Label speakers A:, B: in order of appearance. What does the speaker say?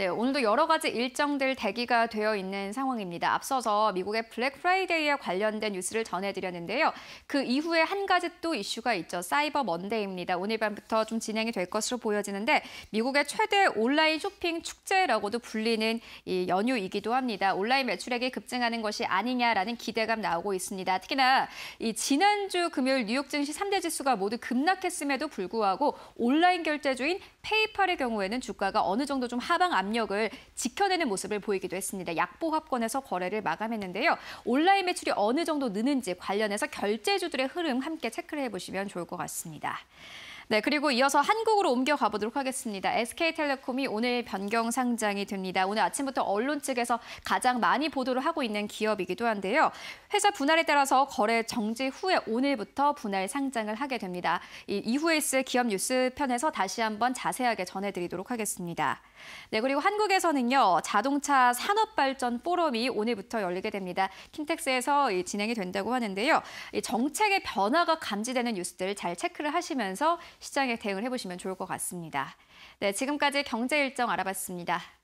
A: 네, 오늘도 여러 가지 일정들 대기가 되어 있는 상황입니다. 앞서서 미국의 블랙 프라이데이에 관련된 뉴스를 전해드렸는데요. 그 이후에 한 가지 또 이슈가 있죠. 사이버 먼데이입니다. 오늘 밤부터 좀 진행이 될 것으로 보여지는데 미국의 최대 온라인 쇼핑 축제라고도 불리는 이 연휴이기도 합니다. 온라인 매출액이 급증하는 것이 아니냐라는 기대감 나오고 있습니다. 특히나 이 지난주 금요일 뉴욕 증시 3대 지수가 모두 급락했음에도 불구하고 온라인 결제주인 페이팔의 경우에는 주가가 어느 정도 좀 하방 압 압력을 지켜내는 모습을 보이기도 했습니다. 약보합권에서 거래를 마감했는데요. 온라인 매출이 어느 정도 느는지 관련해서 결제주들의 흐름 함께 체크를 해보시면 좋을 것 같습니다. 네, 그리고 이어서 한국으로 옮겨가 보도록 하겠습니다. SK텔레콤이 오늘 변경 상장이 됩니다. 오늘 아침부터 언론 측에서 가장 많이 보도를 하고 있는 기업이기도 한데요. 회사 분할에 따라서 거래 정지 후에 오늘부터 분할 상장을 하게 됩니다. 이후에 있을 기업 뉴스 편에서 다시 한번 자세하게 전해드리도록 하겠습니다. 네, 그리고 한국에서는요. 자동차 산업발전 포럼이 오늘부터 열리게 됩니다. 킨텍스에서 진행이 된다고 하는데요. 정책의 변화가 감지되는 뉴스들 잘 체크를 하시면서 시장에 대응을 해보시면 좋을 것 같습니다. 네, 지금까지 경제 일정 알아봤습니다.